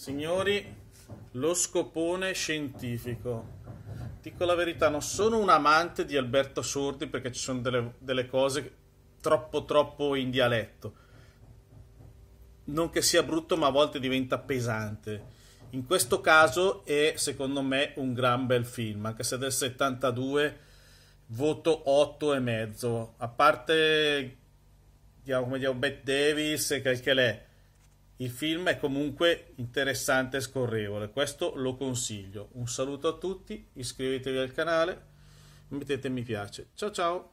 Signori, lo scopone scientifico. Dico la verità, non sono un amante di Alberto Sordi perché ci sono delle, delle cose troppo troppo in dialetto. Non che sia brutto, ma a volte diventa pesante. In questo caso è secondo me un gran bel film, anche se del 72 voto 8,5. A parte diciamo, Bette Davis e quel che l'è il film è comunque interessante e scorrevole, questo lo consiglio. Un saluto a tutti, iscrivetevi al canale, mettete mi piace. Ciao ciao!